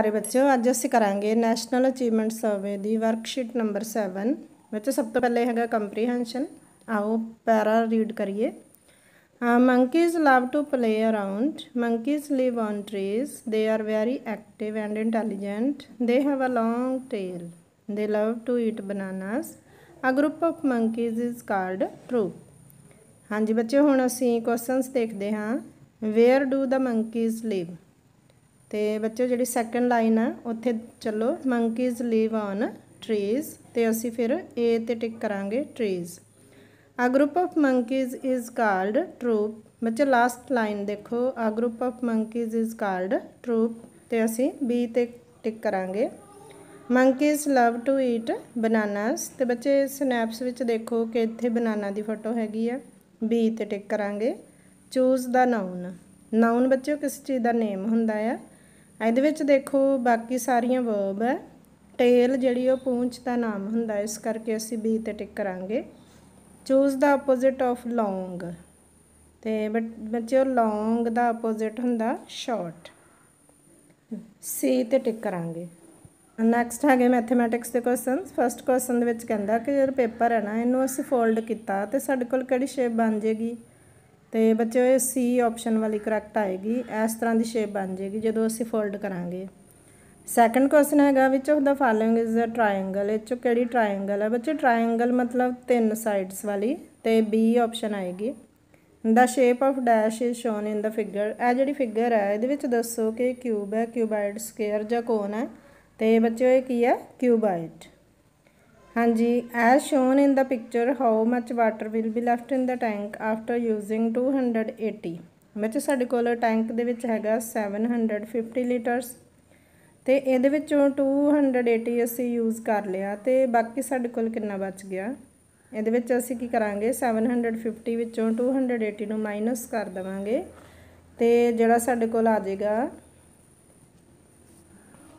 ਸਾਰੇ ਬੱਚਿਓ ਅੱਜ ਅਸੀਂ ਕਰਾਂਗੇ ਨੈਸ਼ਨਲ ਅਚੀਵਮੈਂਟ ਸਰਵੇ ਦੀ ਵਰਕਸ਼ੀਟ ਨੰਬਰ 7 ਵਿੱਚ ਸਭ ਤੋਂ ਪਹਿਲੇ ਹੈਗਾ ਕੰਪਰੀਹੈਂਸ਼ਨ ਆਓ ਪੈਰਾ ਰੀਡ ਕਰੀਏ monkeys love to play around monkeys live on trees they are very active and intelligent they have a long tail they love to eat bananas a group of monkeys is called troop ਹਾਂਜੀ ਬੱਚਿਓ ਹੁਣ ਅਸੀਂ questions ਦੇਖਦੇ ਹਾਂ wear do the ਮੰਕੀਜ਼ ਲਿਵ ਤੇ ਬੱਚੇ ਜਿਹੜੀ second line ਆ ਉੱਥੇ ਚੱਲੋ ਮੰਕੀਜ਼ ਲਿਵ ਔਨ ਟ੍ਰੀਜ਼ ਤੇ ਅਸੀਂ ਫਿਰ ਏ ਤੇ ਟਿਕ ਕਰਾਂਗੇ trees a group of monkeys is called troop ਬੱਚੇ ਲਾਸਟ ਲਾਈਨ ਦੇਖੋ a group of monkeys is called troop ਤੇ ਅਸੀਂ ਬੀ ਤੇ ਟਿਕ ਕਰਾਂਗੇ monkeys love to eat bananas ਤੇ ਬੱਚੇ ਸਨੈਪਸ ਵਿੱਚ ਦੇਖੋ ਕਿ ਇੱਥੇ ਬਨਾਨਾ ਦੀ ਫੋਟੋ ਹੈਗੀ ਆ ਬੀ ਤੇ ਟਿਕ ਕਰਾਂਗੇ ਚੂਜ਼ ਦਾ ਨਾਉਨ ਨਾਉਨ ਬੱਚੇ ਕਿਸ ਚੀਜ਼ ਦਾ ਨੇਮ ਹੁੰਦਾ ਆ ਇਹਦੇ ਵਿੱਚ ਦੇਖੋ ਬਾਕੀ ਸਾਰੀਆਂ ਵਰਬ ਹੈ ਟੇਲ ਜਿਹੜੀ ਉਹ ਪੂੰਛ ਦਾ ਨਾਮ ਹੁੰਦਾ ਇਸ ਕਰਕੇ ਅਸੀਂ ਬੀ ਤੇ ਟਿਕ ਕਰਾਂਗੇ choose the opposite of long ਤੇ ਬੱਚਿਓ ਲੌਂਗ ਦਾ ਆਪੋਜ਼ਿਟ ਹੁੰਦਾ ਸ਼ਾਰਟ ਸੀ ਤੇ ਟਿਕ ਕਰਾਂਗੇ ਨੈਕਸਟ ਹੈਗੇ ਮੈਥਮੈਟਿਕਸ ਦੇ ਕੁਐਸਚਨਸ ਫਰਸਟ ਕੁਐਸਚਨ ਦੇ ਵਿੱਚ ਕਹਿੰਦਾ ਕਿ ਜਿਹੜਾ ਪੇਪਰ ਹੈ ਨਾ ਇਹਨੂੰ ਅਸੀਂ ਫੋਲਡ ਕੀਤਾ ਤੇ ਸਾਡੇ ਕੋਲ ਕਿਹੜੀ ਸ਼ੇਪ ਬਣ ਜੇਗੀ ਤੇ ਬੱਚਿਓ ਇਹ ਸੀ ਆਪਸ਼ਨ ਵਾਲੀ ਕਰੈਕਟ ਆਏਗੀ ਇਸ ਤਰ੍ਹਾਂ ਦੀ ਸ਼ੇਪ ਬਣ ਜੇਗੀ ਜਦੋਂ ਅਸੀਂ ਫੋਲਡ ਕਰਾਂਗੇ ਸੈਕੰਡ ਕੁਐਸਚਨ ਹੈਗਾ ਵਿੱਚ ਉਹਦਾ ਫਾਲੋਇੰਗ ਇਜ਼ ਅ ਟ੍ਰਾਇੰਗਲ ਇਹ ਚੋ ਕਿਹੜੀ ਟ੍ਰਾਇੰਗਲ ਹੈ ਬੱਚੇ ਟ੍ਰਾਇੰਗਲ ਮਤਲਬ ਤਿੰਨ ਸਾਈਡਸ ਵਾਲੀ ਤੇ ਬੀ ਆਪਸ਼ਨ ਆਏਗੀ the shape of dash is shown in the figure ਇਹ ਜਿਹੜੀ ਫਿਗਰ ਹੈ ਇਹਦੇ ਵਿੱਚ ਦੱਸੋ ਕਿ ਕਿਊਬ ਹੈ ਕਿਊਬਾਇਡ ਸਕੁਅਰ ਜਾਂ ਕੋਨ ਹੈ ਤੇ ਬੱਚਿਓ ਇਹ ਕੀ ਹੈ ਕਿਊਬਾਇਡ ਹਾਂਜੀ as shown in the picture how much water will be left in the tank after using 280 ਮੇਰੇ ਸਾਡੇ ਕੋਲ ਟੈਂਕ ਦੇ ਵਿੱਚ ਹੈਗਾ 750 ਲੀਟਰਸ ਤੇ ਇਹਦੇ ਵਿੱਚੋਂ 280 ਅਸੀਂ ਯੂਜ਼ ਕਰ ਲਿਆ ਤੇ ਬਾਕੀ ਸਾਡੇ ਕੋਲ ਕਿੰਨਾ ਬਚ ਗਿਆ ਇਹਦੇ ਵਿੱਚ ਅਸੀਂ ਕੀ ਕਰਾਂਗੇ 750 ਵਿੱਚੋਂ 280 ਨੂੰ ਮਾਈਨਸ ਕਰ ਦਵਾਂਗੇ ਤੇ ਜਿਹੜਾ ਸਾਡੇ ਕੋਲ ਆ ਜਾਏਗਾ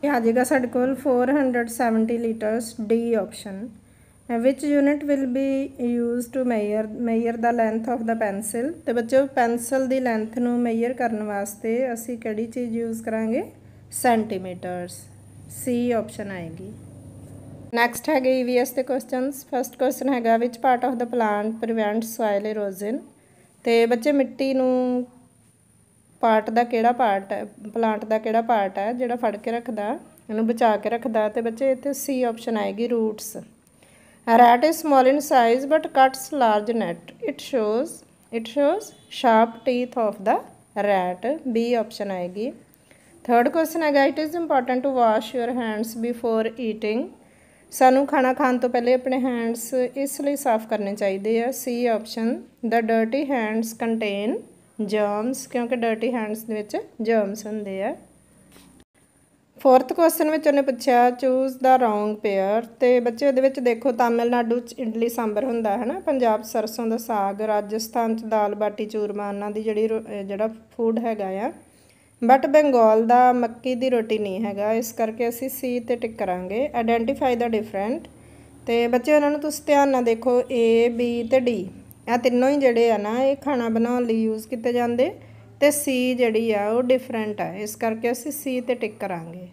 ਇਹ ਆ ਜਾਏਗਾ ਸਾਡੇ ਕੋਲ 470 litres D option which unit will be used to measure measure the length of the pencil ਤੇ ਬੱਚੋ ਪੈਨਸਲ ਦੀ ਲੈਂਥ ਨੂੰ ਮੇਜਰ ਕਰਨ ਵਾਸਤੇ ਅਸੀਂ ਕਿਹੜੀ ਚੀਜ਼ ਯੂਜ਼ ਕਰਾਂਗੇ ਸੈਂਟੀਮੀਟਰਸ ਸੀ ਆਪਸ਼ਨ ਆਏਗੀ ਨੈਕਸਟ ਹੈਗੇ ਈਵੀਐਸ e ਦੇ ਕੁਐਸਚਨਸ ਫਰਸਟ ਕੁਐਸਚਨ ਹੈਗਾ which part of the plant prevent soil erosion ਤੇ ਬੱਚੇ ਮਿੱਟੀ ਨੂੰ ਪਾਰਟ ਦਾ ਕਿਹੜਾ ਪਾਰਟ ਹੈ ਪਲਾਂਟ ਦਾ ਕਿਹੜਾ ਪਾਰਟ ਹੈ ਜਿਹੜਾ ਫੜ ਕੇ ਰੱਖਦਾ ਇਹਨੂੰ ਬਚਾ ਕੇ ਰੱਖਦਾ ਤੇ ਬੱਚੇ ਇੱਥੇ ਸੀ ਆਪਸ਼ਨ ਆਏਗੀ roots rat is small in size but cuts large net it shows it shows sharp teeth of the rat B option ਆਏਗੀ ਥਰਡ ਕੁਐਸਚਨ ਹੈ it is important to wash your hands before eating ਸਾਨੂੰ ਖਾਣਾ ਖਾਣ ਤੋਂ ਪਹਿਲੇ ਆਪਣੇ hands ਇਸ ਲਈ ਸਾਫ਼ ਕਰਨੇ ਚਾਹੀਦੇ ਆ C option the dirty hands contain germs ਕਿਉਂਕਿ ਡਰਟੀ ਹੈਂਡਸ ਦੇ ਵਿੱਚ ਜਰਮਸ ਹੁੰਦੇ ਆ ਫੋਰਥ ਕੁਐਸਚਨ ਵਿੱਚ ਉਹਨੇ ਪੁੱਛਿਆ ਚੂਜ਼ ਦਾ ਰੋਂਗ ਪੇਅਰ ਤੇ ਬੱਚੇ ਉਹਦੇ ਵਿੱਚ ਦੇਖੋ ਤਾਮਿਲਨਾਡੂ ਚ ਇਡਲੀ ਸਾਂਬਰ ਹੁੰਦਾ ਹੈ ਨਾ ਪੰਜਾਬ ਸਰਸੋਂ ਦਾ ਸਾਗ ਰਾਜਸਥਾਨ ਚ ਦਾਲ ਬਾਟੀ ਚੂਰਮਾ ਉਹਨਾਂ ਦੀ ਜਿਹੜੀ ਜਿਹੜਾ ਫੂਡ ਹੈਗਾ ਆ ਬਟ ਬੰਗਾਲ ਦਾ ਮੱਕੀ ਦੀ ਰੋਟੀ ਨਹੀਂ ਹੈਗਾ ਇਸ ਕਰਕੇ ਅਸੀਂ ਸੀ ਤੇ ਟਿਕ ਕਰਾਂਗੇ ਆਇਡੈਂਟੀਫਾਈ ਦਾ ਡਿਫਰੈਂਟ ਤੇ ਬੱਚੇ ਉਹਨਾਂ ਨੂੰ ਤੁਸੀਂ ਧਿਆਨ ਨਾਲ ਦੇਖੋ ਏ ਬੀ ਤੇ ਡੀ ਇਹ ਤਿੰਨੋਂ ਹੀ ਜਿਹੜੇ ਆ ਨਾ ਇਹ ਖਾਣਾ ਬਣਾਉਣ ਲਈ ਯੂਜ਼ ਕੀਤੇ ਜਾਂਦੇ ਤੇ ਸੀ ਜਿਹੜੀ ਆ ਉਹ ਡਿਫਰੈਂਟ ਆ ਇਸ ਕਰਕੇ ਅਸੀਂ ਸੀ ਤੇ ਟਿਕ ਕਰਾਂਗੇ